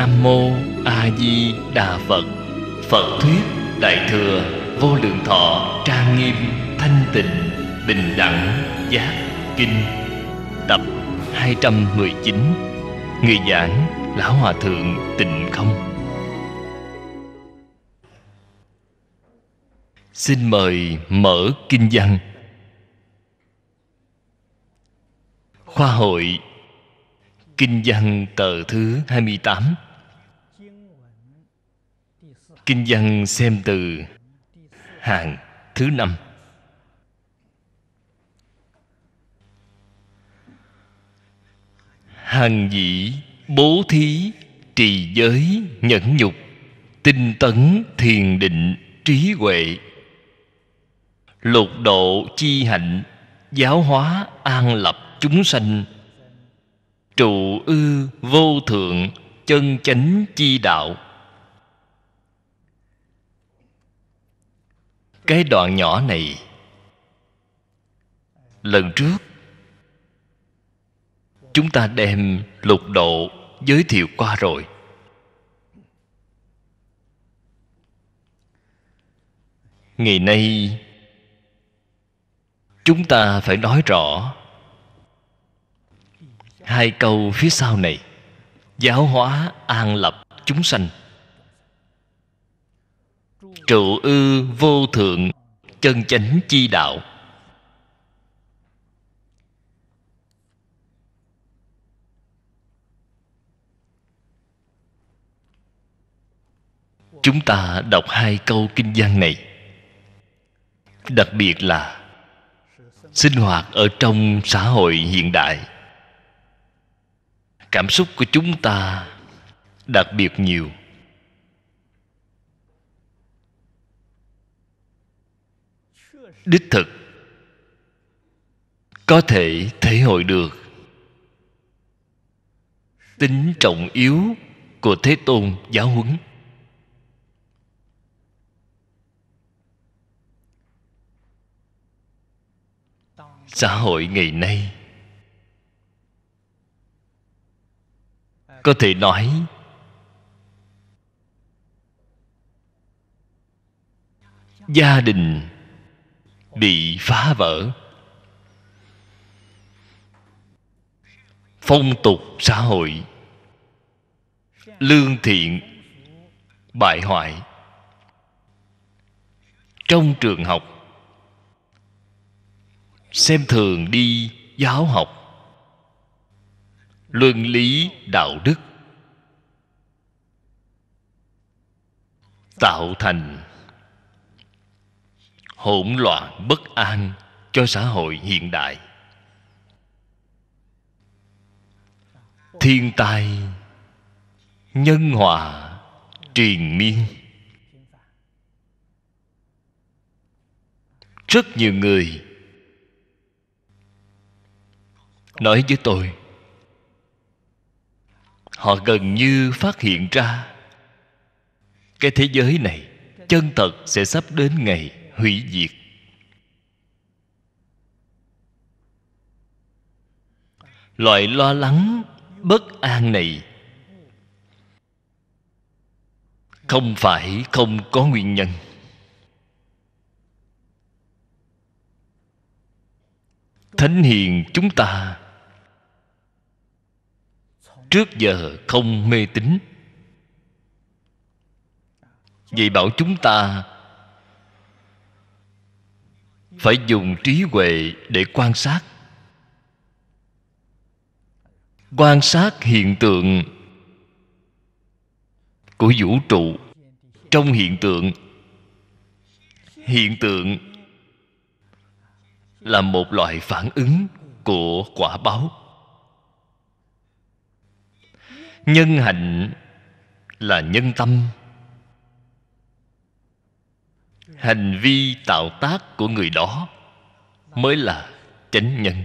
Nam Mô A Di Đà Phật Phật Thuyết Đại Thừa Vô Lượng Thọ Trang Nghiêm Thanh Tịnh Bình Đẳng Giác Kinh Tập 219 Người giảng Lão Hòa Thượng Tịnh Không Xin mời mở kinh văn Khoa hội Kinh văn tờ thứ 28 kinh văn xem từ hàng thứ năm hàng dĩ bố thí trì giới nhẫn nhục tinh tấn thiền định trí huệ lục độ chi hạnh giáo hóa an lập chúng sanh trụ ư vô thượng chân chánh chi đạo cái đoạn nhỏ này lần trước chúng ta đem lục độ giới thiệu qua rồi ngày nay chúng ta phải nói rõ hai câu phía sau này giáo hóa an lập chúng sanh trụ ư vô thượng chân chánh chi đạo chúng ta đọc hai câu kinh văn này đặc biệt là sinh hoạt ở trong xã hội hiện đại cảm xúc của chúng ta đặc biệt nhiều đích thực có thể thể hội được tính trọng yếu của thế tôn giáo huấn xã hội ngày nay có thể nói gia đình bị phá vỡ phong tục xã hội lương thiện bại hoại trong trường học xem thường đi giáo học luân lý đạo đức tạo thành hỗn loạn bất an cho xã hội hiện đại thiên tai nhân hòa triền miên rất nhiều người nói với tôi họ gần như phát hiện ra cái thế giới này chân thật sẽ sắp đến ngày hủy diệt loại lo lắng bất an này không phải không có nguyên nhân thánh hiền chúng ta trước giờ không mê tín vậy bảo chúng ta phải dùng trí huệ để quan sát quan sát hiện tượng của vũ trụ trong hiện tượng hiện tượng là một loại phản ứng của quả báo nhân hạnh là nhân tâm hành vi tạo tác của người đó mới là chánh nhân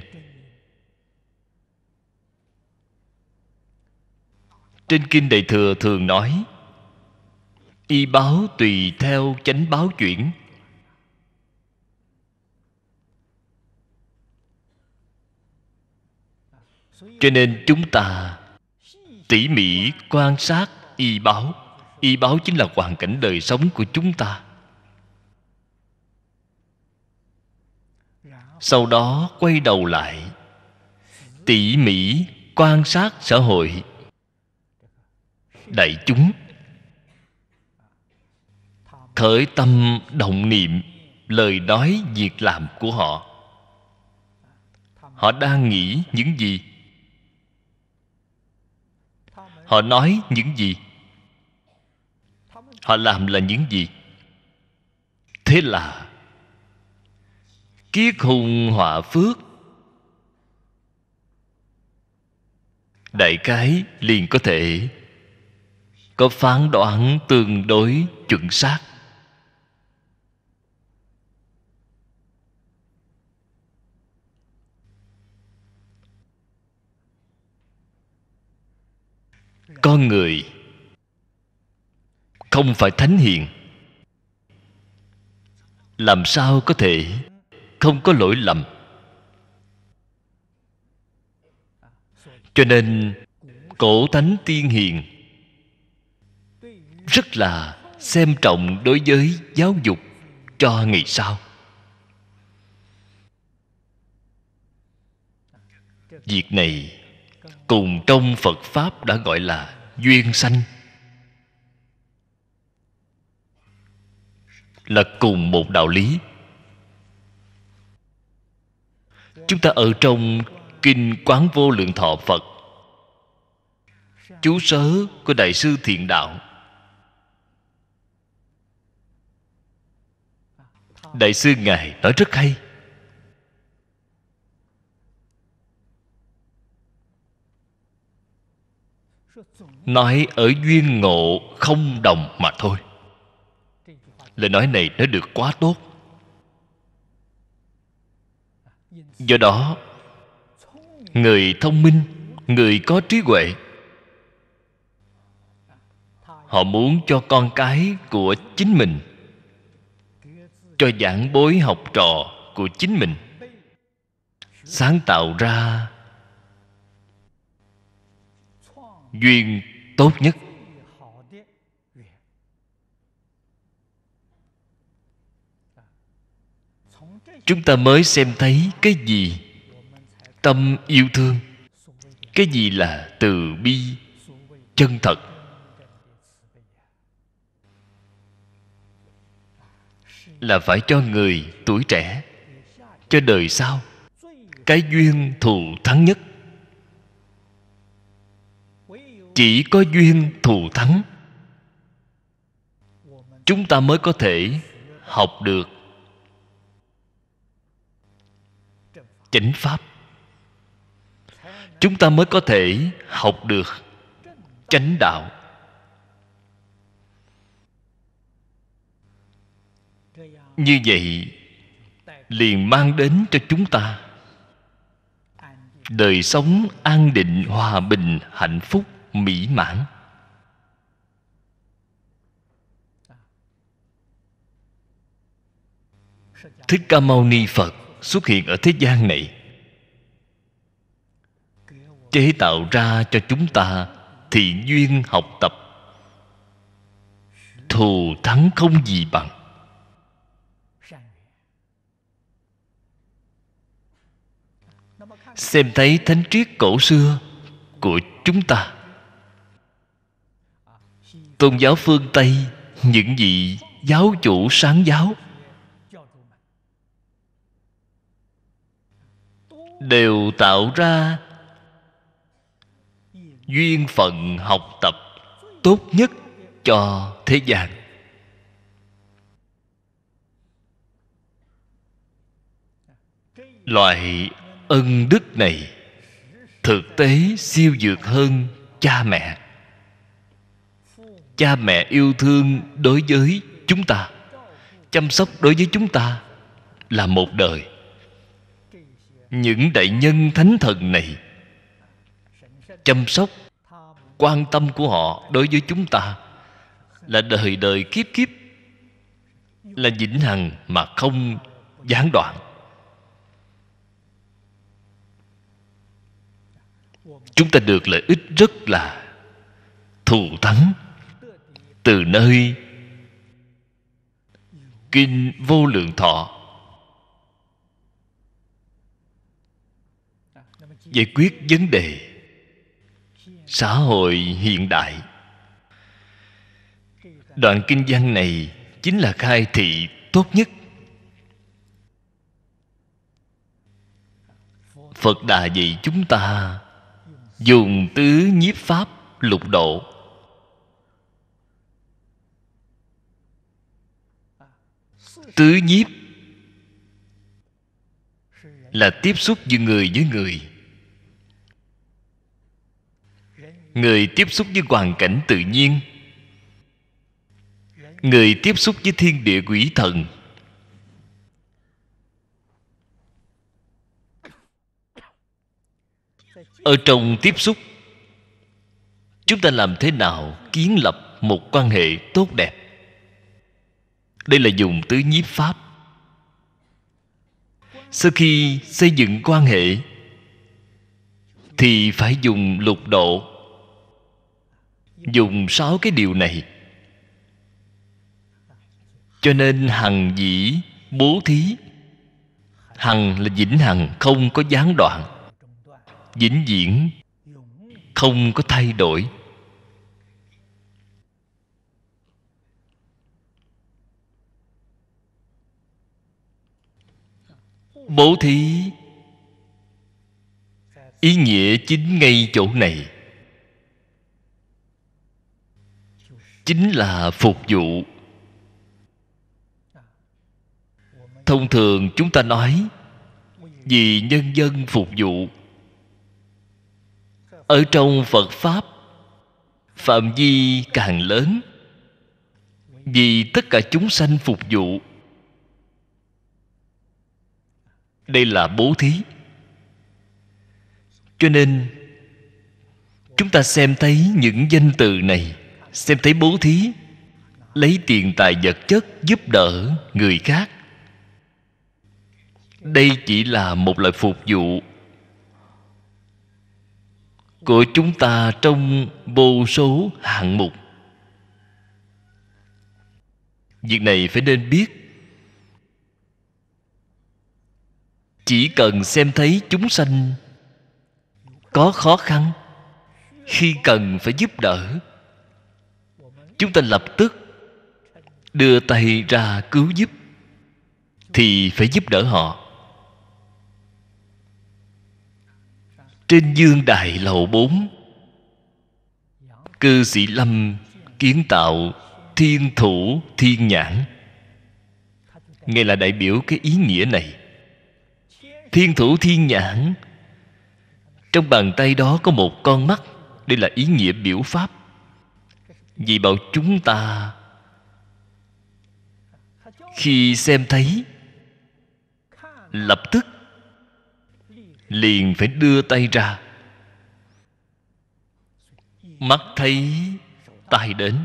trên kinh đại thừa thường nói y báo tùy theo chánh báo chuyển cho nên chúng ta tỉ mỉ quan sát y báo y báo chính là hoàn cảnh đời sống của chúng ta sau đó quay đầu lại tỉ mỉ quan sát xã hội đại chúng khởi tâm động niệm lời nói việc làm của họ họ đang nghĩ những gì họ nói những gì họ làm là những gì thế là kiết hùng họa phước đại cái liền có thể có phán đoán tương đối chuẩn xác con người không phải thánh hiền làm sao có thể không có lỗi lầm cho nên cổ thánh tiên hiền rất là xem trọng đối với giáo dục cho ngày sau việc này cùng trong phật pháp đã gọi là duyên sanh là cùng một đạo lý chúng ta ở trong kinh quán vô lượng thọ phật chú sớ của đại sư thiện đạo đại sư ngài nói rất hay nói ở duyên ngộ không đồng mà thôi lời nói này nó được quá tốt do đó người thông minh người có trí huệ họ muốn cho con cái của chính mình cho giảng bối học trò của chính mình sáng tạo ra duyên tốt nhất chúng ta mới xem thấy cái gì tâm yêu thương cái gì là từ bi chân thật là phải cho người tuổi trẻ cho đời sau cái duyên thù thắng nhất chỉ có duyên thù thắng chúng ta mới có thể học được chánh pháp chúng ta mới có thể học được chánh đạo như vậy liền mang đến cho chúng ta đời sống an định hòa bình hạnh phúc mỹ mãn thích ca mâu ni phật xuất hiện ở thế gian này chế tạo ra cho chúng ta thiện duyên học tập thù thắng không gì bằng xem thấy thánh triết cổ xưa của chúng ta tôn giáo phương tây những vị giáo chủ sáng giáo đều tạo ra duyên phận học tập tốt nhất cho thế gian loại ân đức này thực tế siêu dược hơn cha mẹ cha mẹ yêu thương đối với chúng ta chăm sóc đối với chúng ta là một đời những đại nhân thánh thần này chăm sóc quan tâm của họ đối với chúng ta là đời đời kiếp kiếp là vĩnh hằng mà không gián đoạn chúng ta được lợi ích rất là thù thắng từ nơi kinh vô lượng thọ giải quyết vấn đề xã hội hiện đại đoạn kinh văn này chính là khai thị tốt nhất phật đà dạy chúng ta dùng tứ nhiếp pháp lục độ tứ nhiếp là tiếp xúc giữa người với người người tiếp xúc với hoàn cảnh tự nhiên người tiếp xúc với thiên địa quỷ thần ở trong tiếp xúc chúng ta làm thế nào kiến lập một quan hệ tốt đẹp đây là dùng tứ nhiếp pháp sau khi xây dựng quan hệ thì phải dùng lục độ dùng sáu cái điều này cho nên hằng dĩ bố thí hằng là vĩnh hằng không có gián đoạn vĩnh viễn không có thay đổi bố thí ý nghĩa chính ngay chỗ này chính là phục vụ thông thường chúng ta nói vì nhân dân phục vụ ở trong phật pháp phạm vi càng lớn vì tất cả chúng sanh phục vụ đây là bố thí cho nên chúng ta xem thấy những danh từ này xem thấy bố thí lấy tiền tài vật chất giúp đỡ người khác đây chỉ là một loại phục vụ của chúng ta trong vô số hạng mục việc này phải nên biết chỉ cần xem thấy chúng sanh có khó khăn khi cần phải giúp đỡ chúng ta lập tức đưa tay ra cứu giúp thì phải giúp đỡ họ trên dương đại lầu bốn cư sĩ lâm kiến tạo thiên thủ thiên nhãn ngài là đại biểu cái ý nghĩa này thiên thủ thiên nhãn trong bàn tay đó có một con mắt đây là ý nghĩa biểu pháp vì bảo chúng ta khi xem thấy lập tức liền phải đưa tay ra mắt thấy tay đến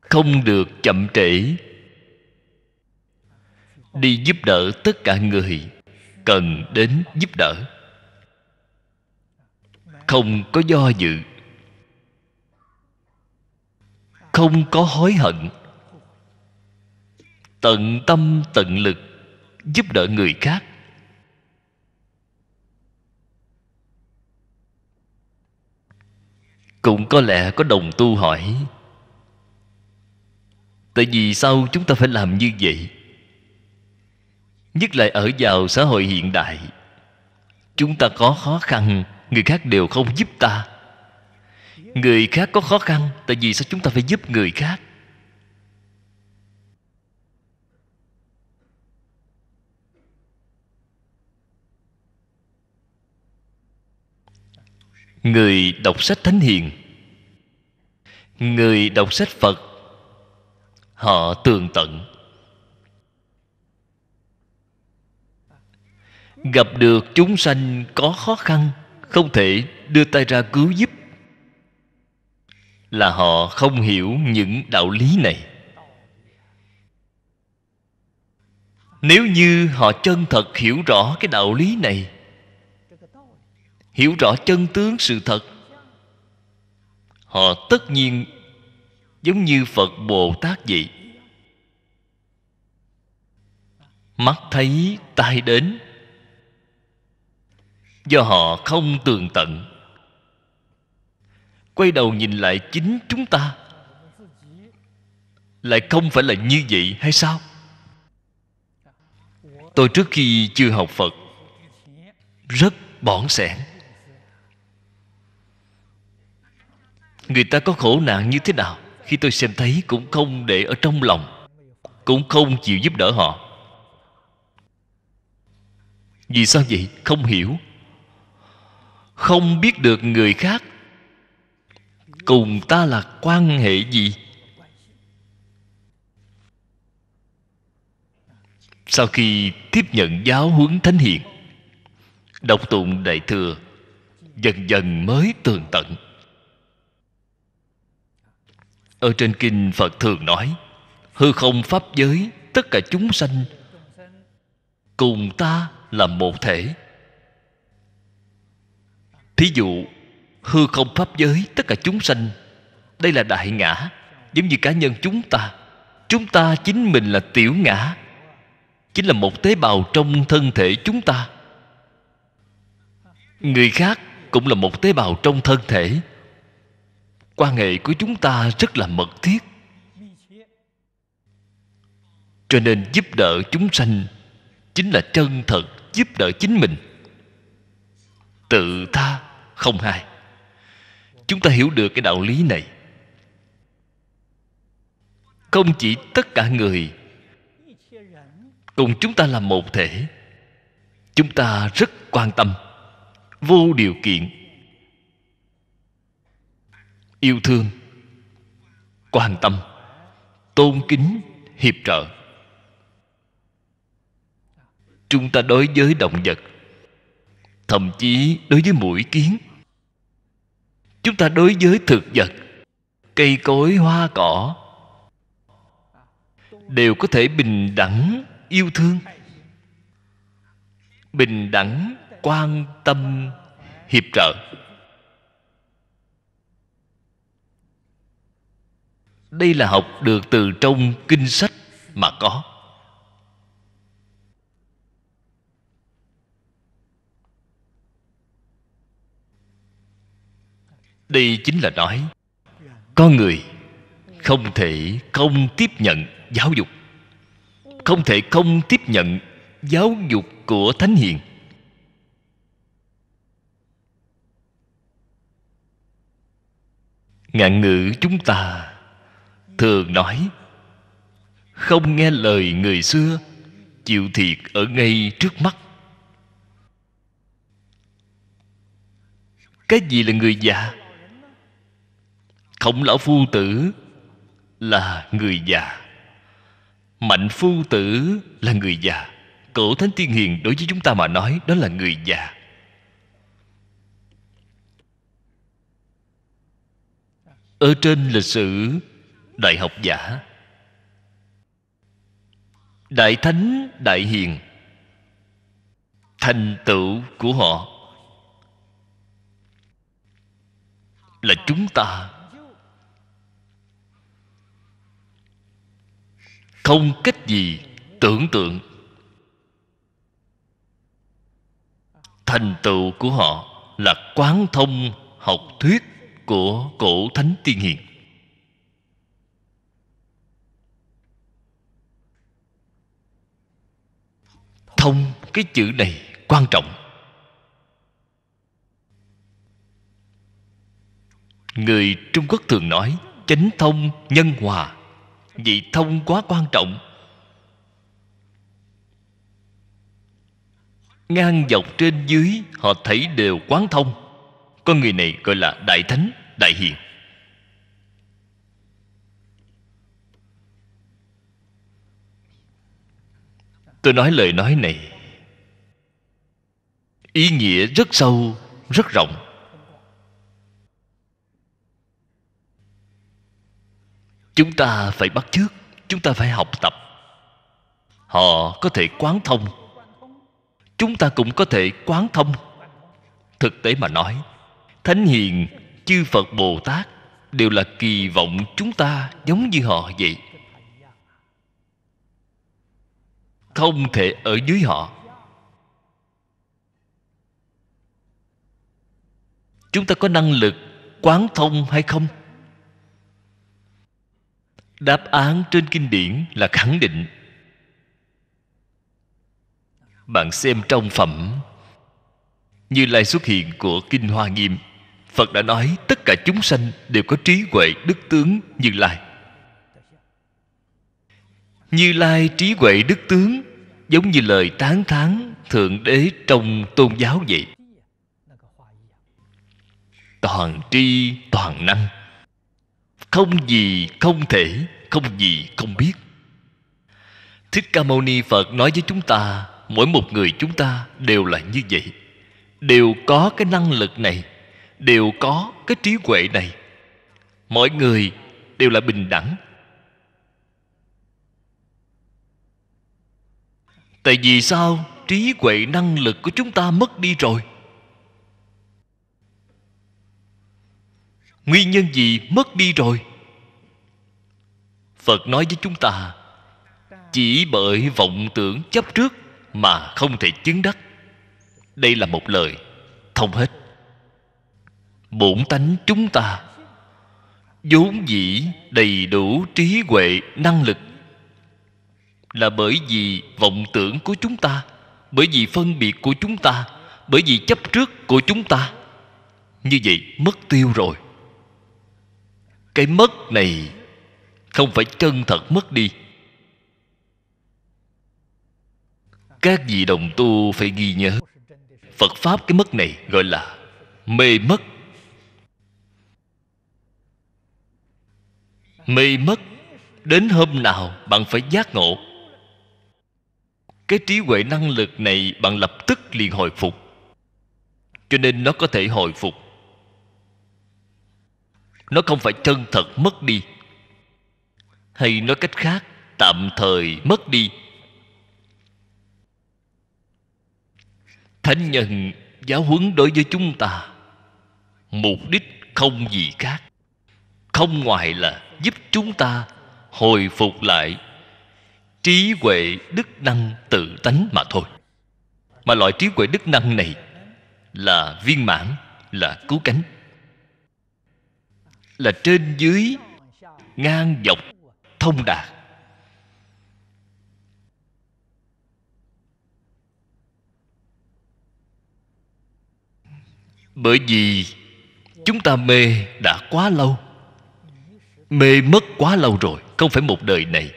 không được chậm trễ đi giúp đỡ tất cả người cần đến giúp đỡ không có do dự không có hối hận tận tâm tận lực giúp đỡ người khác cũng có lẽ có đồng tu hỏi tại vì sao chúng ta phải làm như vậy nhất là ở vào xã hội hiện đại chúng ta có khó khăn người khác đều không giúp ta người khác có khó khăn tại vì sao chúng ta phải giúp người khác người đọc sách thánh hiền người đọc sách phật họ tường tận gặp được chúng sanh có khó khăn không thể đưa tay ra cứu giúp là họ không hiểu những đạo lý này nếu như họ chân thật hiểu rõ cái đạo lý này hiểu rõ chân tướng sự thật họ tất nhiên giống như phật bồ tát vậy mắt thấy tai đến do họ không tường tận quay đầu nhìn lại chính chúng ta lại không phải là như vậy hay sao tôi trước khi chưa học phật rất bỏng sẻn người ta có khổ nạn như thế nào khi tôi xem thấy cũng không để ở trong lòng cũng không chịu giúp đỡ họ vì sao vậy không hiểu không biết được người khác cùng ta là quan hệ gì sau khi tiếp nhận giáo huấn thánh hiền đọc tụng đại thừa dần dần mới tường tận ở trên kinh phật thường nói hư không pháp giới tất cả chúng sanh cùng ta là một thể thí dụ hư không pháp giới tất cả chúng sanh đây là đại ngã giống như cá nhân chúng ta chúng ta chính mình là tiểu ngã chính là một tế bào trong thân thể chúng ta người khác cũng là một tế bào trong thân thể quan hệ của chúng ta rất là mật thiết cho nên giúp đỡ chúng sanh chính là chân thật giúp đỡ chính mình tự tha không hai chúng ta hiểu được cái đạo lý này không chỉ tất cả người cùng chúng ta là một thể chúng ta rất quan tâm vô điều kiện yêu thương quan tâm tôn kính hiệp trợ chúng ta đối với động vật thậm chí đối với mũi kiến chúng ta đối với thực vật cây cối hoa cỏ đều có thể bình đẳng yêu thương bình đẳng quan tâm hiệp trợ đây là học được từ trong kinh sách mà có đây chính là nói con người không thể không tiếp nhận giáo dục không thể không tiếp nhận giáo dục của thánh hiền ngạn ngữ chúng ta thường nói không nghe lời người xưa chịu thiệt ở ngay trước mắt cái gì là người già khổng lão phu tử là người già mạnh phu tử là người già cổ thánh tiên hiền đối với chúng ta mà nói đó là người già ở trên lịch sử đại học giả đại thánh đại hiền thành tựu của họ là chúng ta không cách gì tưởng tượng thành tựu của họ là quán thông học thuyết của cổ thánh tiên hiền thông cái chữ này quan trọng người trung quốc thường nói chánh thông nhân hòa vì thông quá quan trọng ngang dọc trên dưới họ thấy đều quán thông con người này gọi là đại thánh đại hiền tôi nói lời nói này ý nghĩa rất sâu rất rộng chúng ta phải bắt chước chúng ta phải học tập họ có thể quán thông chúng ta cũng có thể quán thông thực tế mà nói thánh hiền chư phật bồ tát đều là kỳ vọng chúng ta giống như họ vậy không thể ở dưới họ chúng ta có năng lực quán thông hay không đáp án trên kinh điển là khẳng định bạn xem trong phẩm như lai xuất hiện của kinh hoa nghiêm phật đã nói tất cả chúng sanh đều có trí huệ đức tướng như lai như lai trí huệ đức tướng giống như lời tán thán thượng đế trong tôn giáo vậy toàn tri toàn năng không gì không thể không gì không biết thích ca mâu ni phật nói với chúng ta mỗi một người chúng ta đều là như vậy đều có cái năng lực này đều có cái trí huệ này mọi người đều là bình đẳng tại vì sao trí huệ năng lực của chúng ta mất đi rồi nguyên nhân gì mất đi rồi phật nói với chúng ta chỉ bởi vọng tưởng chấp trước mà không thể chứng đắc đây là một lời thông hết bổn tánh chúng ta vốn dĩ đầy đủ trí huệ năng lực là bởi vì vọng tưởng của chúng ta bởi vì phân biệt của chúng ta bởi vì chấp trước của chúng ta như vậy mất tiêu rồi cái mất này không phải chân thật mất đi các vị đồng tu phải ghi nhớ phật pháp cái mất này gọi là mê mất mê mất đến hôm nào bạn phải giác ngộ cái trí huệ năng lực này bạn lập tức liền hồi phục cho nên nó có thể hồi phục nó không phải chân thật mất đi hay nói cách khác tạm thời mất đi thánh nhân giáo huấn đối với chúng ta mục đích không gì khác không ngoài là giúp chúng ta hồi phục lại trí huệ đức năng tự tánh mà thôi mà loại trí huệ đức năng này là viên mãn là cứu cánh là trên dưới ngang dọc thông đạt bởi vì chúng ta mê đã quá lâu mê mất quá lâu rồi không phải một đời này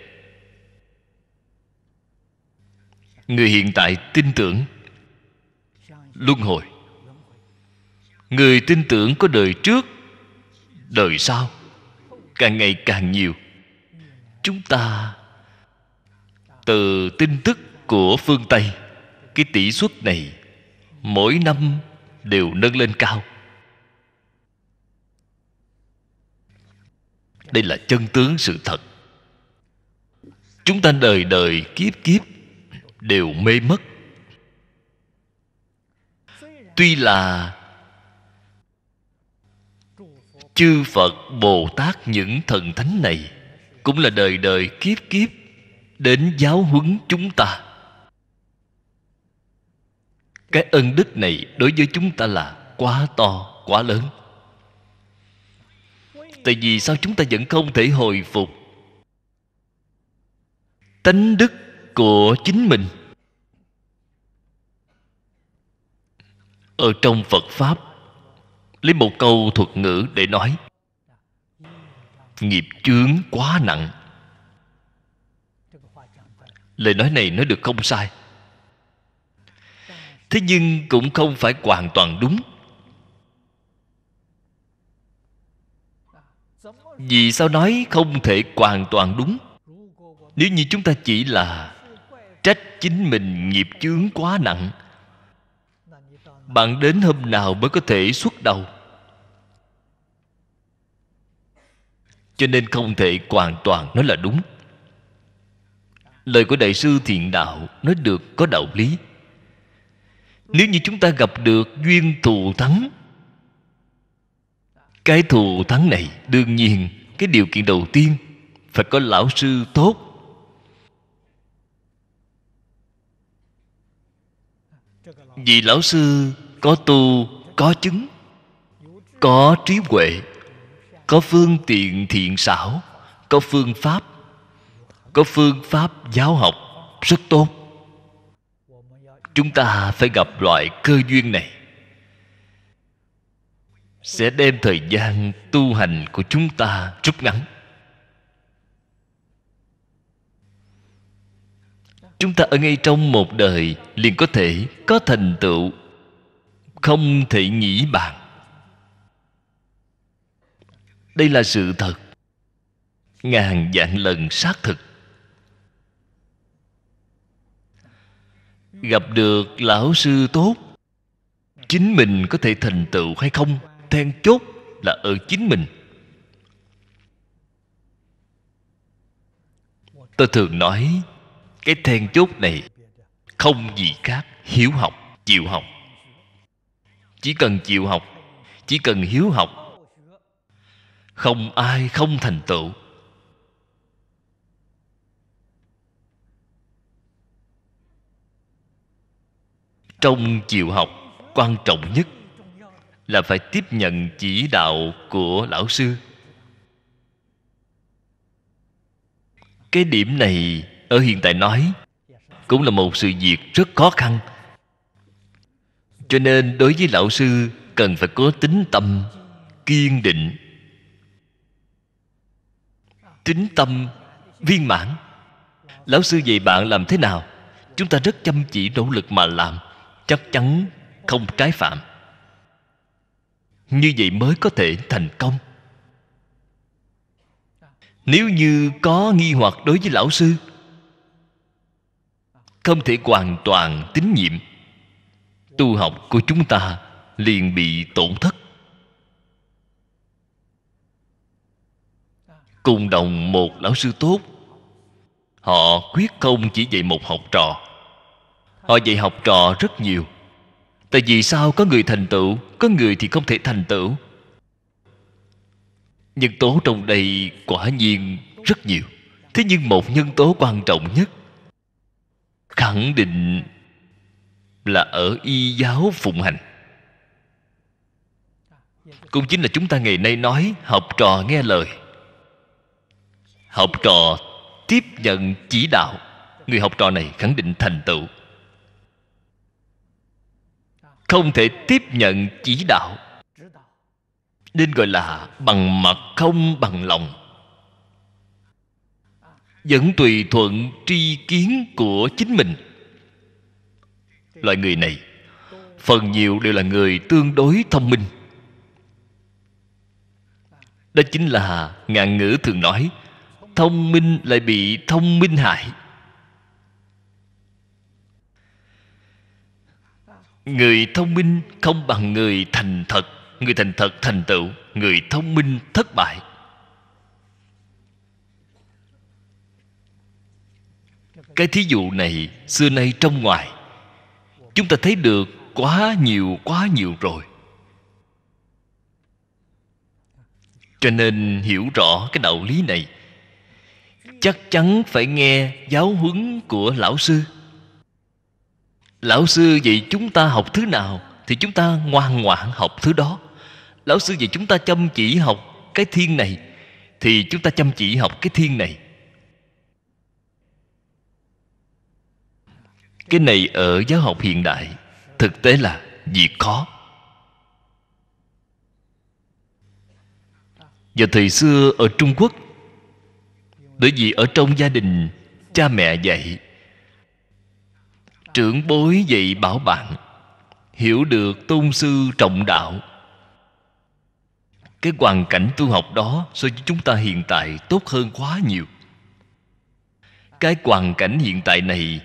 người hiện tại tin tưởng luân hồi người tin tưởng có đời trước đời sau càng ngày càng nhiều chúng ta từ tin tức của phương tây cái tỷ suất này mỗi năm đều nâng lên cao đây là chân tướng sự thật chúng ta đời đời kiếp kiếp đều mê mất tuy là chư phật bồ tát những thần thánh này cũng là đời đời kiếp kiếp đến giáo huấn chúng ta cái ân đức này đối với chúng ta là quá to quá lớn tại vì sao chúng ta vẫn không thể hồi phục tánh đức của chính mình ở trong phật pháp lấy một câu thuật ngữ để nói nghiệp chướng quá nặng lời nói này nói được không sai thế nhưng cũng không phải hoàn toàn đúng vì sao nói không thể hoàn toàn đúng nếu như chúng ta chỉ là trách chính mình nghiệp chướng quá nặng bạn đến hôm nào mới có thể xuất đầu cho nên không thể hoàn toàn nói là đúng lời của đại sư thiện đạo nói được có đạo lý nếu như chúng ta gặp được duyên thù thắng cái thù thắng này đương nhiên cái điều kiện đầu tiên phải có lão sư tốt vì lão sư có tu có chứng có trí huệ có phương tiện thiện xảo có phương pháp có phương pháp giáo học rất tốt chúng ta phải gặp loại cơ duyên này sẽ đem thời gian tu hành của chúng ta rút ngắn chúng ta ở ngay trong một đời liền có thể có thành tựu không thể nghĩ bàn đây là sự thật ngàn vạn lần xác thực gặp được lão sư tốt chính mình có thể thành tựu hay không then chốt là ở chính mình tôi thường nói cái then chốt này không gì khác hiếu học chịu học chỉ cần chịu học chỉ cần hiếu học không ai không thành tựu trong chiều học quan trọng nhất là phải tiếp nhận chỉ đạo của lão sư cái điểm này ở hiện tại nói cũng là một sự việc rất khó khăn cho nên đối với lão sư cần phải có tính tâm kiên định tính tâm viên mãn lão sư dạy bạn làm thế nào chúng ta rất chăm chỉ nỗ lực mà làm chắc chắn không trái phạm như vậy mới có thể thành công nếu như có nghi hoặc đối với lão sư không thể hoàn toàn tín nhiệm tu học của chúng ta liền bị tổn thất cùng đồng một lão sư tốt họ quyết không chỉ dạy một học trò họ dạy học trò rất nhiều tại vì sao có người thành tựu có người thì không thể thành tựu nhân tố trong đây quả nhiên rất nhiều thế nhưng một nhân tố quan trọng nhất khẳng định là ở y giáo phụng hành cũng chính là chúng ta ngày nay nói học trò nghe lời học trò tiếp nhận chỉ đạo người học trò này khẳng định thành tựu không thể tiếp nhận chỉ đạo nên gọi là bằng mặt không bằng lòng vẫn tùy thuận tri kiến của chính mình loại người này phần nhiều đều là người tương đối thông minh đó chính là ngạn ngữ thường nói thông minh lại bị thông minh hại người thông minh không bằng người thành thật người thành thật thành tựu người thông minh thất bại cái thí dụ này xưa nay trong ngoài chúng ta thấy được quá nhiều quá nhiều rồi cho nên hiểu rõ cái đạo lý này chắc chắn phải nghe giáo huấn của lão sư lão sư dạy chúng ta học thứ nào thì chúng ta ngoan ngoãn học thứ đó lão sư dạy chúng ta chăm chỉ học cái thiên này thì chúng ta chăm chỉ học cái thiên này cái này ở giáo học hiện đại thực tế là việc khó và thời xưa ở trung quốc bởi vì ở trong gia đình cha mẹ dạy trưởng bối dạy bảo bạn hiểu được tôn sư trọng đạo cái hoàn cảnh tu học đó so với chúng ta hiện tại tốt hơn quá nhiều cái hoàn cảnh hiện tại này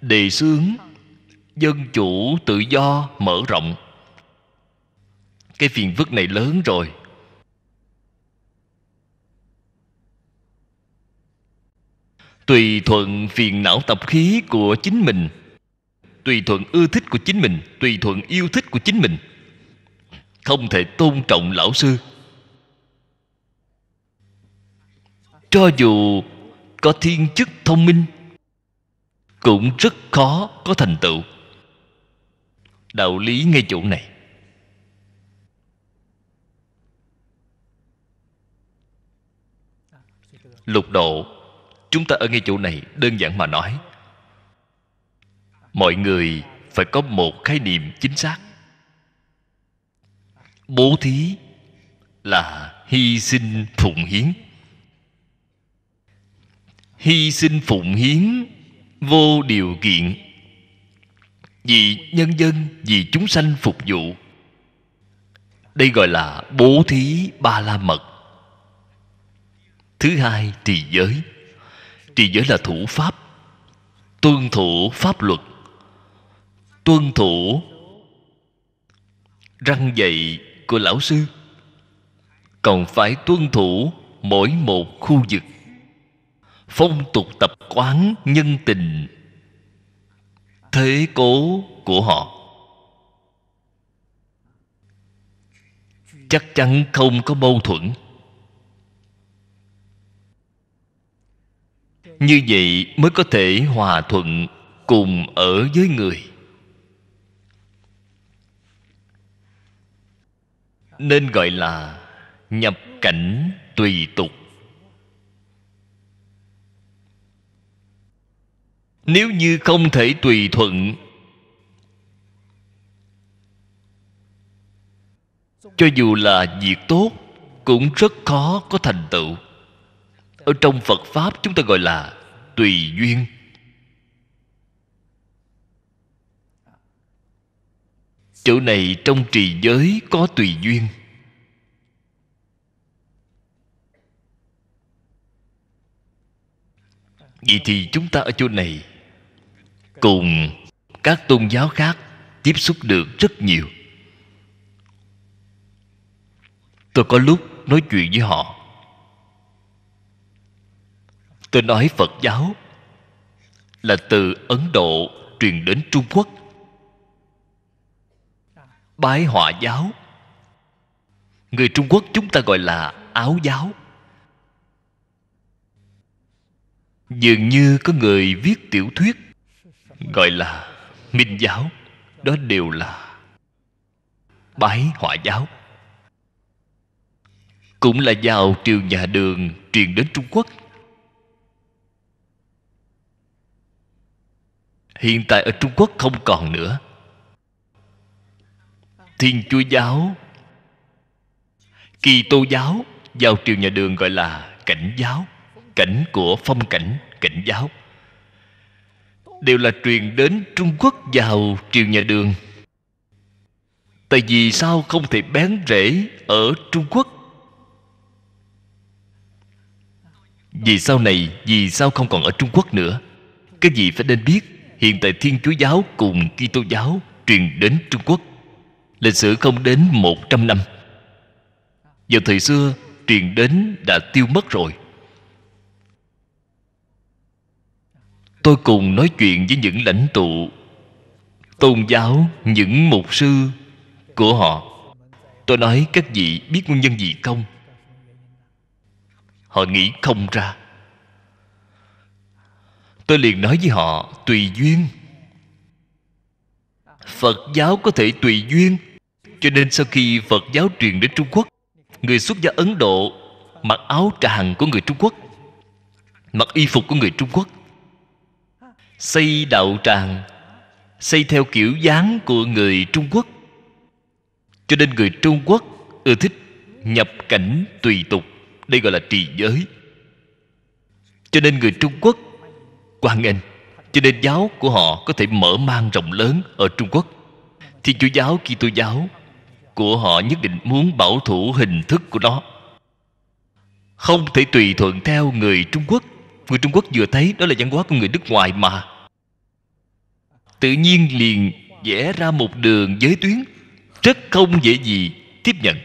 đề xướng dân chủ tự do mở rộng cái phiền phức này lớn rồi tùy thuận phiền não tập khí của chính mình tùy thuận ưa thích của chính mình tùy thuận yêu thích của chính mình không thể tôn trọng lão sư cho dù có thiên chức thông minh cũng rất khó có thành tựu đạo lý ngay chỗ này lục độ chúng ta ở ngay chỗ này đơn giản mà nói mọi người phải có một khái niệm chính xác bố thí là hy sinh phụng hiến hy sinh phụng hiến vô điều kiện vì nhân dân vì chúng sanh phục vụ đây gọi là bố thí ba la mật thứ hai thì giới trì giới là thủ pháp tuân thủ pháp luật tuân thủ răng dạy của lão sư còn phải tuân thủ mỗi một khu vực phong tục tập quán nhân tình thế cố của họ chắc chắn không có mâu thuẫn như vậy mới có thể hòa thuận cùng ở với người nên gọi là nhập cảnh tùy tục nếu như không thể tùy thuận cho dù là việc tốt cũng rất khó có thành tựu ở trong phật pháp chúng ta gọi là tùy duyên chỗ này trong trì giới có tùy duyên vậy thì chúng ta ở chỗ này cùng các tôn giáo khác tiếp xúc được rất nhiều tôi có lúc nói chuyện với họ tôi nói phật giáo là từ ấn độ truyền đến trung quốc bái họa giáo người trung quốc chúng ta gọi là áo giáo dường như có người viết tiểu thuyết gọi là minh giáo đó đều là bái họa giáo cũng là vào triều nhà đường truyền đến trung quốc hiện tại ở trung quốc không còn nữa thiên chúa giáo kỳ tô giáo vào triều nhà đường gọi là cảnh giáo cảnh của phong cảnh cảnh giáo đều là truyền đến trung quốc vào triều nhà đường tại vì sao không thể bén rễ ở trung quốc vì sau này vì sao không còn ở trung quốc nữa Cái gì phải nên biết hiện tại Thiên Chúa giáo cùng Kitô giáo truyền đến Trung Quốc lịch sử không đến 100 năm. Vào thời xưa truyền đến đã tiêu mất rồi. Tôi cùng nói chuyện với những lãnh tụ tôn giáo, những mục sư của họ. Tôi nói các vị biết nguyên nhân gì không? Họ nghĩ không ra tôi liền nói với họ tùy duyên phật giáo có thể tùy duyên cho nên sau khi phật giáo truyền đến trung quốc người xuất gia ấn độ mặc áo tràng của người trung quốc mặc y phục của người trung quốc xây đạo tràng xây theo kiểu dáng của người trung quốc cho nên người trung quốc ưa thích nhập cảnh tùy tục đây gọi là trì giới cho nên người trung quốc quan nghênh cho nên giáo của họ có thể mở mang rộng lớn ở trung quốc thì chúa giáo kitô giáo của họ nhất định muốn bảo thủ hình thức của nó không thể tùy thuận theo người trung quốc người trung quốc vừa thấy đó là văn hóa của người nước ngoài mà tự nhiên liền vẽ ra một đường giới tuyến rất không dễ gì tiếp nhận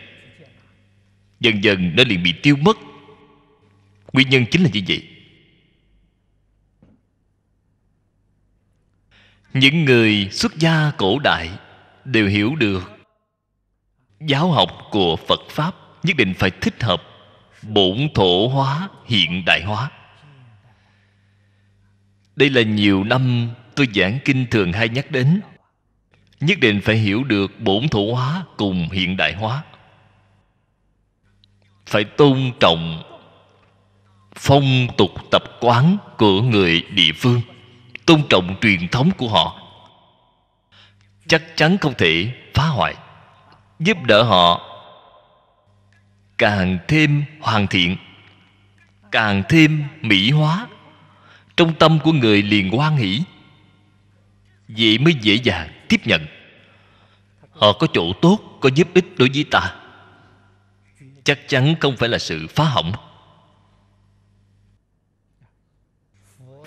dần dần nó liền bị tiêu mất nguyên nhân chính là như vậy những người xuất gia cổ đại đều hiểu được giáo học của phật pháp nhất định phải thích hợp bổn thổ hóa hiện đại hóa đây là nhiều năm tôi giảng kinh thường hay nhắc đến nhất định phải hiểu được bổn thổ hóa cùng hiện đại hóa phải tôn trọng phong tục tập quán của người địa phương tôn trọng truyền thống của họ chắc chắn không thể phá hoại giúp đỡ họ càng thêm hoàn thiện càng thêm mỹ hóa trong tâm của người liền hoan hỷ vậy mới dễ dàng tiếp nhận họ có chỗ tốt có giúp ích đối với ta chắc chắn không phải là sự phá hỏng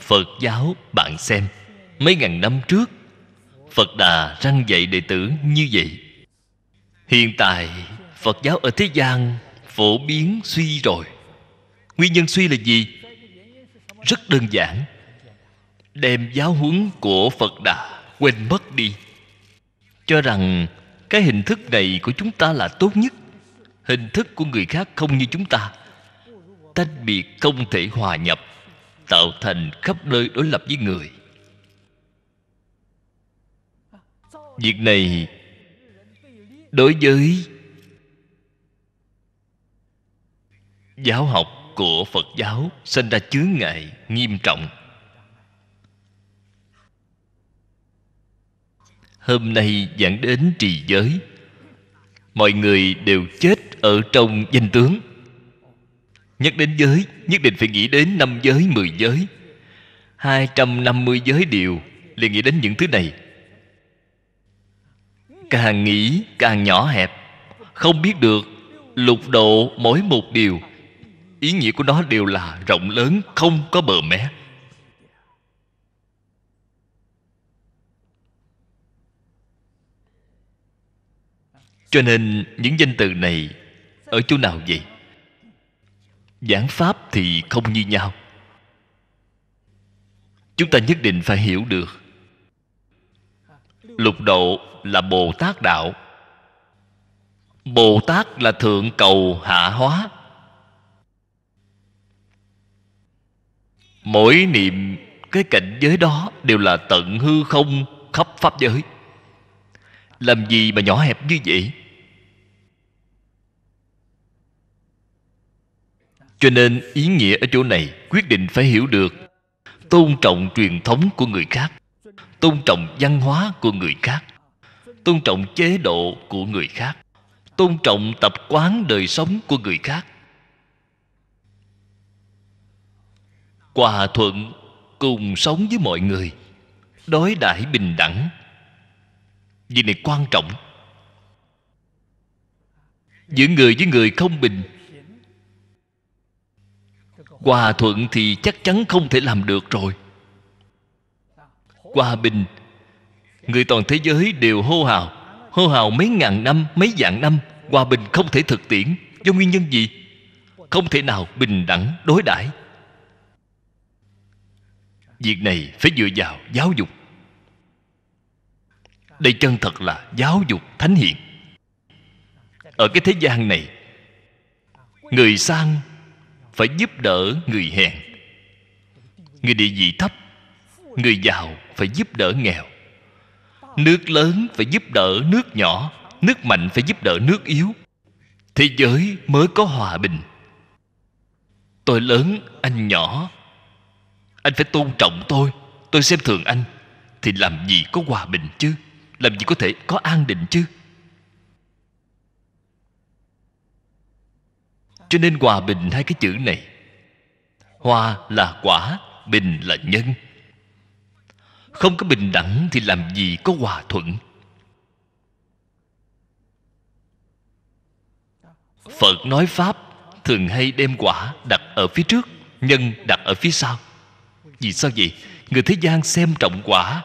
phật giáo bạn xem mấy ngàn năm trước phật đà răng dạy đệ tử như vậy hiện tại phật giáo ở thế gian phổ biến suy rồi nguyên nhân suy là gì rất đơn giản đem giáo huấn của phật đà quên mất đi cho rằng cái hình thức này của chúng ta là tốt nhất hình thức của người khác không như chúng ta tách biệt không thể hòa nhập tạo thành khắp nơi đối lập với người việc này đối với giáo học của phật giáo sinh ra chướng ngại nghiêm trọng hôm nay dẫn đến trì giới mọi người đều chết ở trong danh tướng Nhắc đến giới Nhất định phải nghĩ đến năm giới, mười giới 250 giới điều liền nghĩ đến những thứ này Càng nghĩ càng nhỏ hẹp Không biết được Lục độ mỗi một điều Ý nghĩa của nó đều là rộng lớn Không có bờ mé Cho nên những danh từ này Ở chỗ nào vậy? giảng pháp thì không như nhau chúng ta nhất định phải hiểu được lục độ là bồ tát đạo bồ tát là thượng cầu hạ hóa mỗi niệm cái cảnh giới đó đều là tận hư không khắp pháp giới làm gì mà nhỏ hẹp như vậy cho nên ý nghĩa ở chỗ này quyết định phải hiểu được tôn trọng truyền thống của người khác tôn trọng văn hóa của người khác tôn trọng chế độ của người khác tôn trọng tập quán đời sống của người khác hòa thuận cùng sống với mọi người đối đãi bình đẳng vì này quan trọng giữa người với người không bình hòa thuận thì chắc chắn không thể làm được rồi hòa bình người toàn thế giới đều hô hào hô hào mấy ngàn năm mấy vạn năm hòa bình không thể thực tiễn do nguyên nhân gì không thể nào bình đẳng đối đãi việc này phải dựa vào giáo dục đây chân thật là giáo dục thánh hiện ở cái thế gian này người sang phải giúp đỡ người hèn người địa vị thấp người giàu phải giúp đỡ nghèo nước lớn phải giúp đỡ nước nhỏ nước mạnh phải giúp đỡ nước yếu thế giới mới có hòa bình tôi lớn anh nhỏ anh phải tôn trọng tôi tôi xem thường anh thì làm gì có hòa bình chứ làm gì có thể có an định chứ cho nên hòa bình hai cái chữ này hòa là quả bình là nhân không có bình đẳng thì làm gì có hòa thuận phật nói pháp thường hay đem quả đặt ở phía trước nhân đặt ở phía sau vì sao vậy người thế gian xem trọng quả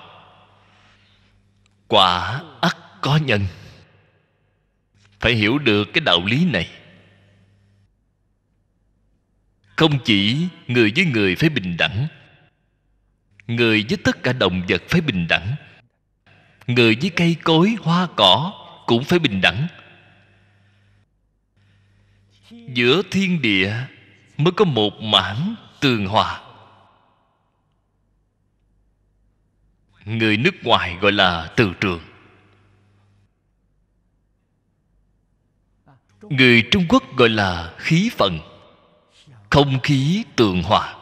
quả ắt có nhân phải hiểu được cái đạo lý này không chỉ người với người phải bình đẳng người với tất cả động vật phải bình đẳng người với cây cối hoa cỏ cũng phải bình đẳng giữa thiên địa mới có một mảng tường hòa người nước ngoài gọi là từ trường người trung quốc gọi là khí phận không khí tường hòa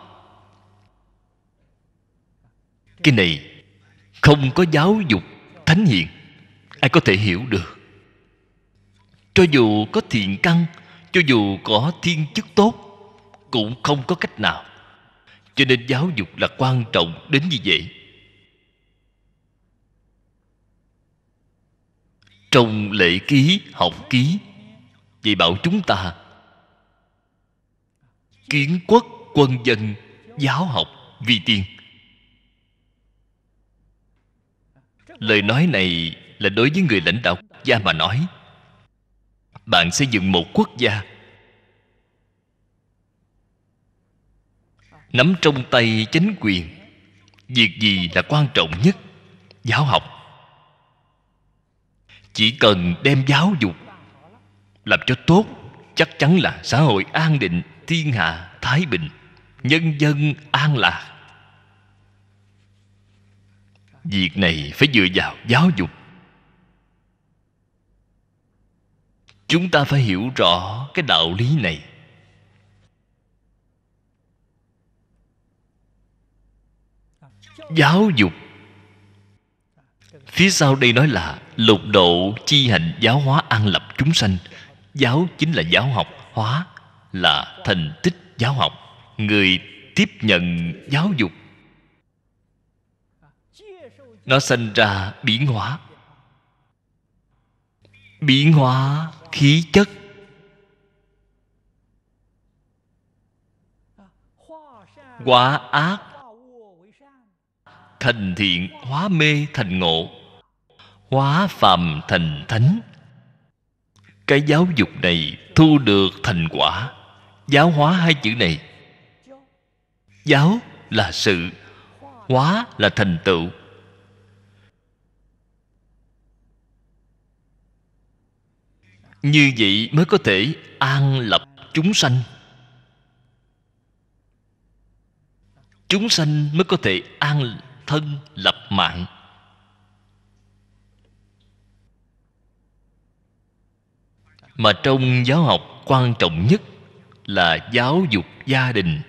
cái này không có giáo dục thánh hiền ai có thể hiểu được cho dù có thiện căn cho dù có thiên chức tốt cũng không có cách nào cho nên giáo dục là quan trọng đến như vậy trong lễ ký học ký vậy bảo chúng ta kiến quốc quân dân giáo học vi tiên lời nói này là đối với người lãnh đạo quốc gia mà nói bạn xây dựng một quốc gia nắm trong tay chính quyền việc gì là quan trọng nhất giáo học chỉ cần đem giáo dục làm cho tốt chắc chắn là xã hội an định thiên hạ thái bình nhân dân an lạc việc này phải dựa vào giáo dục chúng ta phải hiểu rõ cái đạo lý này giáo dục phía sau đây nói là lục độ chi hành giáo hóa an lập chúng sanh giáo chính là giáo học hóa là thành tích giáo học người tiếp nhận giáo dục nó sinh ra biến hóa biến hóa khí chất quá ác thành thiện hóa mê thành ngộ hóa phàm thành thánh cái giáo dục này thu được thành quả giáo hóa hai chữ này giáo là sự hóa là thành tựu như vậy mới có thể an lập chúng sanh chúng sanh mới có thể an thân lập mạng mà trong giáo học quan trọng nhất là giáo dục gia đình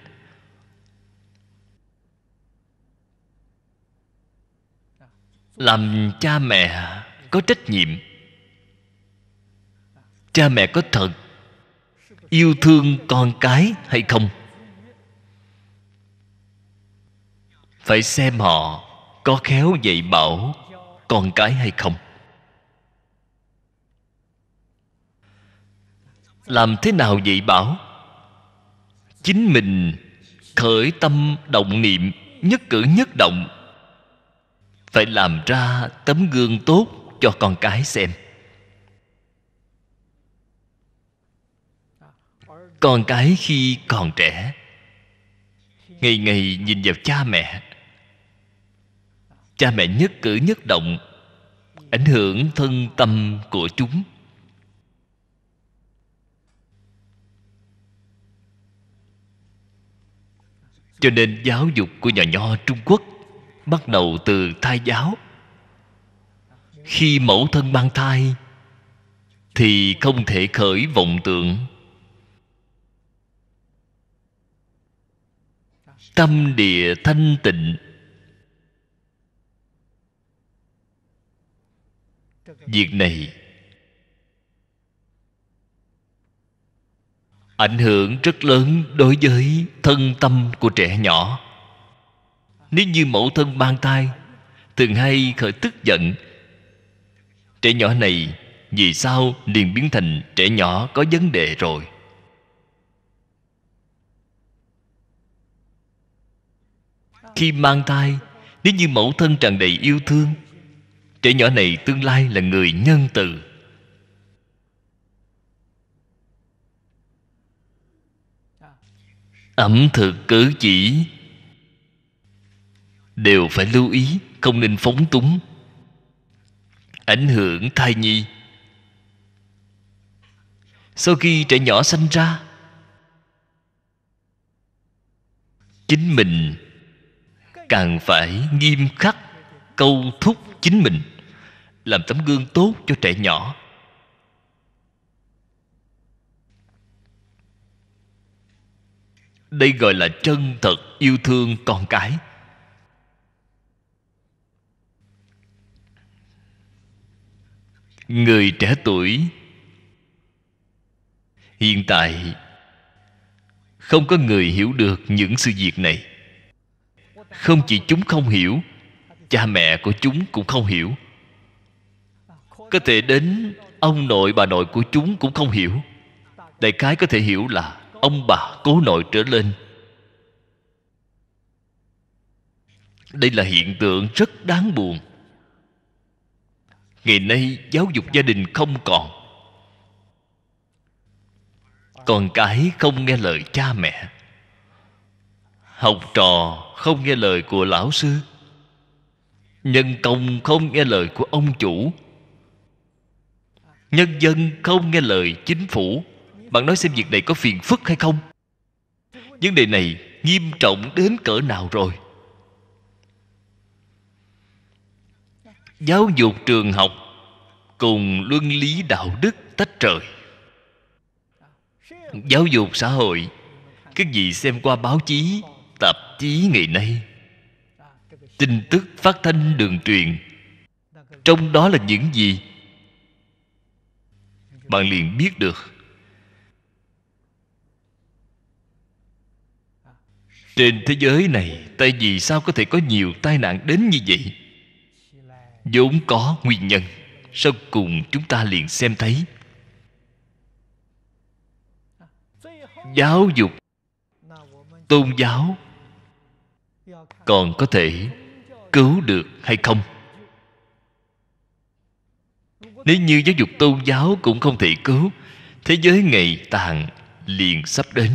làm cha mẹ có trách nhiệm cha mẹ có thật yêu thương con cái hay không phải xem họ có khéo dạy bảo con cái hay không làm thế nào dạy bảo chính mình khởi tâm động niệm nhất cử nhất động phải làm ra tấm gương tốt cho con cái xem con cái khi còn trẻ ngày ngày nhìn vào cha mẹ cha mẹ nhất cử nhất động ảnh hưởng thân tâm của chúng cho nên giáo dục của nhà nho trung quốc bắt đầu từ thai giáo khi mẫu thân mang thai thì không thể khởi vọng tưởng, tâm địa thanh tịnh việc này ảnh hưởng rất lớn đối với thân tâm của trẻ nhỏ nếu như mẫu thân mang thai thường hay khởi tức giận trẻ nhỏ này vì sao liền biến thành trẻ nhỏ có vấn đề rồi khi mang thai nếu như mẫu thân tràn đầy yêu thương trẻ nhỏ này tương lai là người nhân từ ẩm thực cử chỉ đều phải lưu ý không nên phóng túng ảnh hưởng thai nhi sau khi trẻ nhỏ sanh ra chính mình càng phải nghiêm khắc câu thúc chính mình làm tấm gương tốt cho trẻ nhỏ đây gọi là chân thật yêu thương con cái người trẻ tuổi hiện tại không có người hiểu được những sự việc này không chỉ chúng không hiểu cha mẹ của chúng cũng không hiểu có thể đến ông nội bà nội của chúng cũng không hiểu đại khái có thể hiểu là ông bà cố nội trở lên đây là hiện tượng rất đáng buồn ngày nay giáo dục gia đình không còn con cái không nghe lời cha mẹ học trò không nghe lời của lão sư nhân công không nghe lời của ông chủ nhân dân không nghe lời chính phủ bạn nói xem việc này có phiền phức hay không vấn đề này nghiêm trọng đến cỡ nào rồi giáo dục trường học cùng luân lý đạo đức tách trời giáo dục xã hội các vị xem qua báo chí tạp chí ngày nay tin tức phát thanh đường truyền trong đó là những gì bạn liền biết được trên thế giới này tại vì sao có thể có nhiều tai nạn đến như vậy vốn có nguyên nhân sau cùng chúng ta liền xem thấy giáo dục tôn giáo còn có thể cứu được hay không nếu như giáo dục tôn giáo cũng không thể cứu thế giới ngày tàn liền sắp đến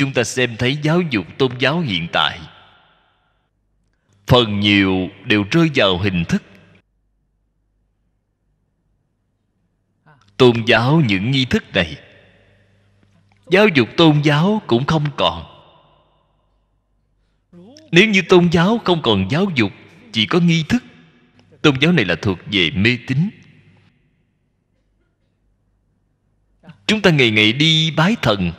chúng ta xem thấy giáo dục tôn giáo hiện tại phần nhiều đều rơi vào hình thức tôn giáo những nghi thức này giáo dục tôn giáo cũng không còn nếu như tôn giáo không còn giáo dục chỉ có nghi thức tôn giáo này là thuộc về mê tín chúng ta ngày ngày đi bái thần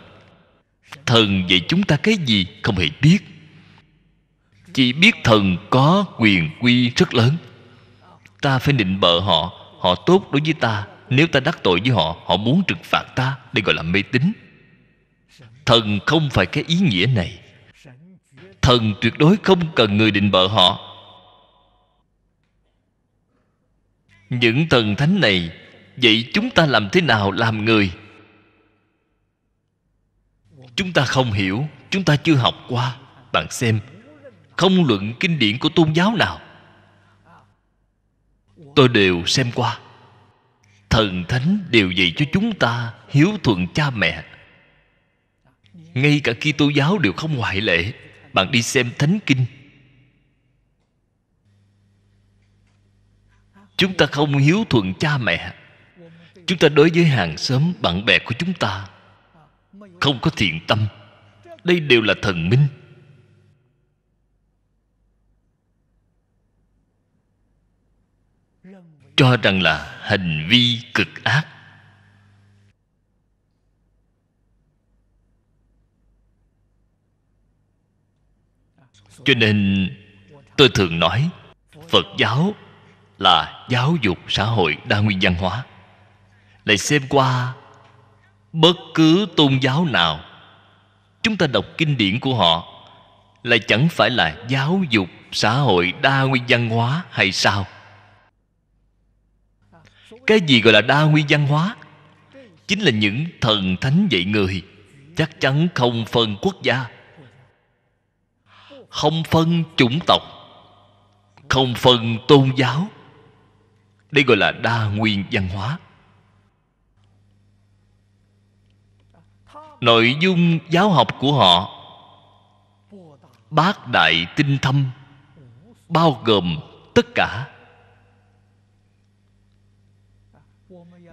thần dạy chúng ta cái gì không hề biết chỉ biết thần có quyền quy rất lớn ta phải định bợ họ họ tốt đối với ta nếu ta đắc tội với họ họ muốn trừng phạt ta đây gọi là mê tín thần không phải cái ý nghĩa này thần tuyệt đối không cần người định bợ họ những thần thánh này vậy chúng ta làm thế nào làm người chúng ta không hiểu chúng ta chưa học qua bạn xem không luận kinh điển của tôn giáo nào tôi đều xem qua thần thánh đều dạy cho chúng ta hiếu thuận cha mẹ ngay cả khi tô giáo đều không ngoại lệ bạn đi xem thánh kinh chúng ta không hiếu thuận cha mẹ chúng ta đối với hàng xóm bạn bè của chúng ta không có thiện tâm đây đều là thần minh cho rằng là hành vi cực ác cho nên tôi thường nói phật giáo là giáo dục xã hội đa nguyên văn hóa lại xem qua bất cứ tôn giáo nào chúng ta đọc kinh điển của họ là chẳng phải là giáo dục xã hội đa nguyên văn hóa hay sao cái gì gọi là đa nguyên văn hóa chính là những thần thánh dạy người chắc chắn không phân quốc gia không phân chủng tộc không phân tôn giáo đây gọi là đa nguyên văn hóa nội dung giáo học của họ bát đại tinh thâm bao gồm tất cả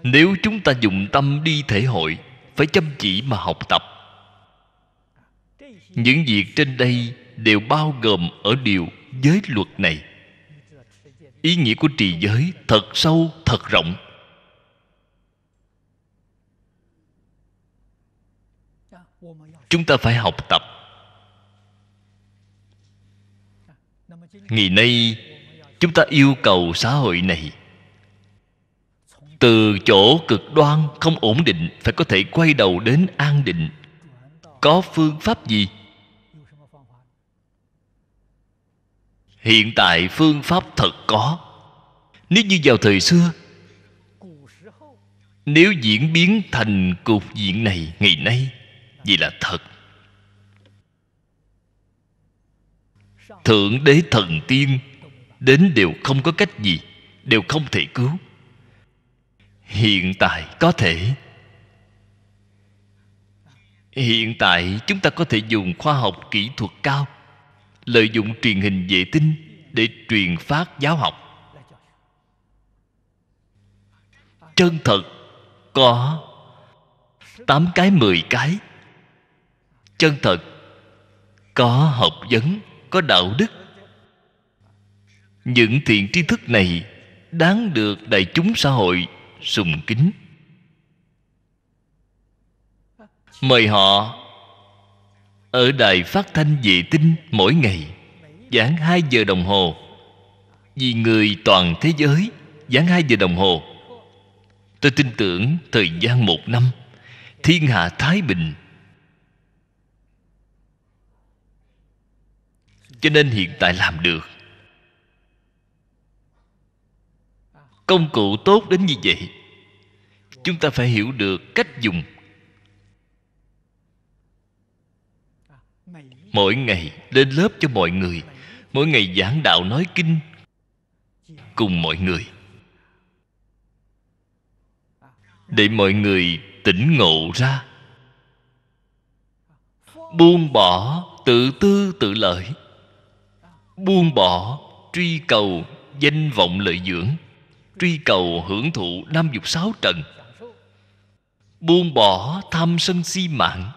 nếu chúng ta dùng tâm đi thể hội phải chăm chỉ mà học tập những việc trên đây đều bao gồm ở điều giới luật này ý nghĩa của trì giới thật sâu thật rộng chúng ta phải học tập ngày nay chúng ta yêu cầu xã hội này từ chỗ cực đoan không ổn định phải có thể quay đầu đến an định có phương pháp gì hiện tại phương pháp thật có nếu như vào thời xưa nếu diễn biến thành cục diện này ngày nay vì là thật thượng đế thần tiên đến đều không có cách gì đều không thể cứu hiện tại có thể hiện tại chúng ta có thể dùng khoa học kỹ thuật cao lợi dụng truyền hình vệ tinh để truyền phát giáo học chân thật có tám cái mười cái chân thật có học vấn có đạo đức những thiện tri thức này đáng được đại chúng xã hội sùng kính mời họ ở đài phát thanh vệ tinh mỗi ngày giảng hai giờ đồng hồ vì người toàn thế giới giảng hai giờ đồng hồ tôi tin tưởng thời gian một năm thiên hạ thái bình cho nên hiện tại làm được công cụ tốt đến như vậy chúng ta phải hiểu được cách dùng mỗi ngày lên lớp cho mọi người mỗi ngày giảng đạo nói kinh cùng mọi người để mọi người tỉnh ngộ ra buông bỏ tự tư tự lợi buông bỏ truy cầu danh vọng lợi dưỡng truy cầu hưởng thụ năm dục sáu trần buông bỏ tham sân si mạng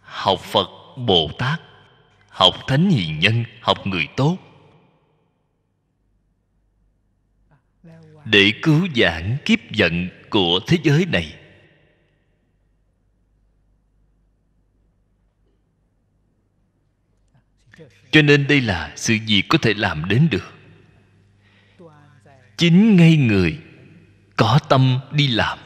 học phật bồ tát học thánh hiền nhân học người tốt để cứu giảng kiếp giận của thế giới này cho nên đây là sự gì có thể làm đến được chính ngay người có tâm đi làm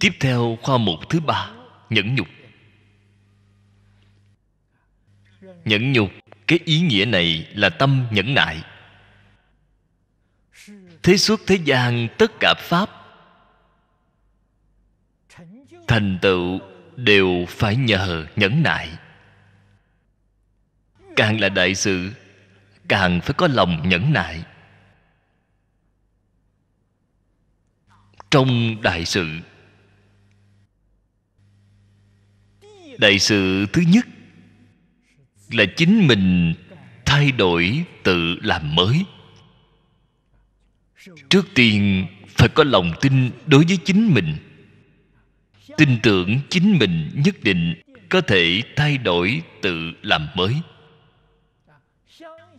tiếp theo khoa mục thứ ba nhẫn nhục nhẫn nhục cái ý nghĩa này là tâm nhẫn nại thế suốt thế gian tất cả pháp thành tựu đều phải nhờ nhẫn nại càng là đại sự càng phải có lòng nhẫn nại trong đại sự đại sự thứ nhất là chính mình thay đổi tự làm mới trước tiên phải có lòng tin đối với chính mình tin tưởng chính mình nhất định có thể thay đổi tự làm mới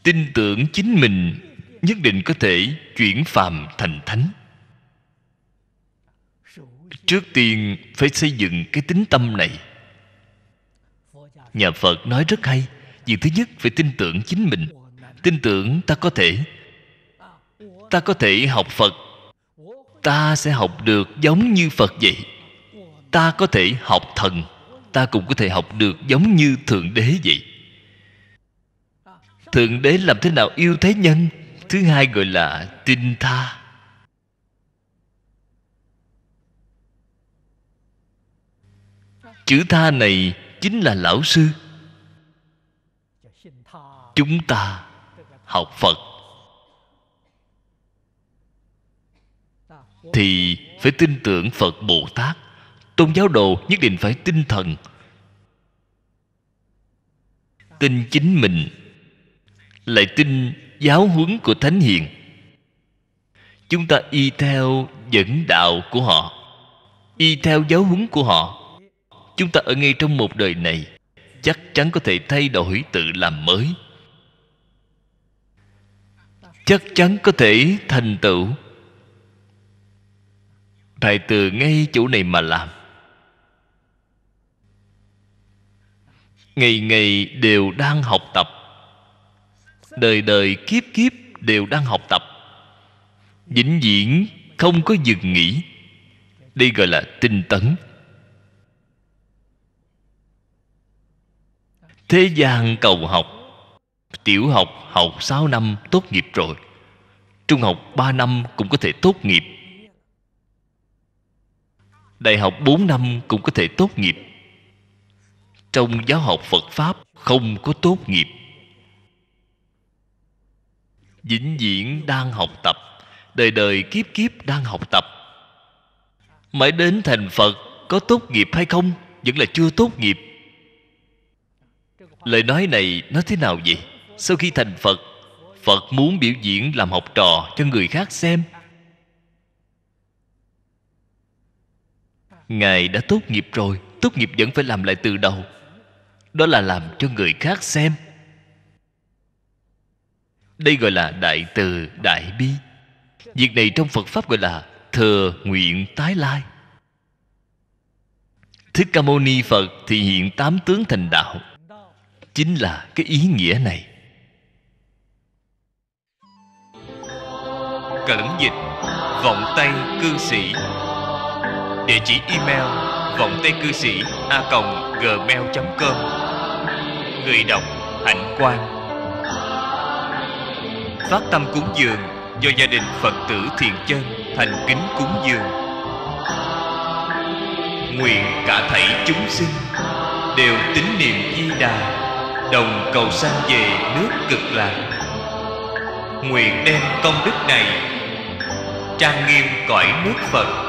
tin tưởng chính mình nhất định có thể chuyển phàm thành thánh trước tiên phải xây dựng cái tính tâm này nhà phật nói rất hay việc thứ nhất phải tin tưởng chính mình tin tưởng ta có thể ta có thể học phật ta sẽ học được giống như phật vậy ta có thể học thần ta cũng có thể học được giống như thượng đế vậy thượng đế làm thế nào yêu thế nhân thứ hai gọi là tin tha chữ tha này chính là lão sư chúng ta học phật thì phải tin tưởng phật bồ tát tôn giáo đồ nhất định phải tinh thần tin chính mình lại tin giáo huấn của thánh hiền chúng ta y theo dẫn đạo của họ y theo giáo huấn của họ chúng ta ở ngay trong một đời này chắc chắn có thể thay đổi tự làm mới chắc chắn có thể thành tựu Thầy từ ngay chỗ này mà làm Ngày ngày đều đang học tập Đời đời kiếp kiếp đều đang học tập Vĩnh viễn không có dừng nghỉ Đây gọi là tinh tấn Thế gian cầu học Tiểu học học 6 năm tốt nghiệp rồi Trung học 3 năm cũng có thể tốt nghiệp đại học 4 năm cũng có thể tốt nghiệp trong giáo học phật pháp không có tốt nghiệp vĩnh viễn đang học tập đời đời kiếp kiếp đang học tập mãi đến thành phật có tốt nghiệp hay không vẫn là chưa tốt nghiệp lời nói này nói thế nào vậy sau khi thành phật phật muốn biểu diễn làm học trò cho người khác xem ngài đã tốt nghiệp rồi tốt nghiệp vẫn phải làm lại từ đầu đó là làm cho người khác xem đây gọi là đại từ đại bi việc này trong phật pháp gọi là thừa nguyện tái lai thích ca mâu ni phật thì hiện tám tướng thành đạo chính là cái ý nghĩa này cẩn dịch vọng tay cư sĩ địa chỉ email vọng tây cư sĩ a cộng gmail com người đọc hạnh quan phát tâm cúng dường do gia đình phật tử thiền chân thành kính cúng dường nguyện cả thảy chúng sinh đều tín niệm di đà đồng cầu sanh về nước cực lạc nguyện đem công đức này trang nghiêm cõi nước phật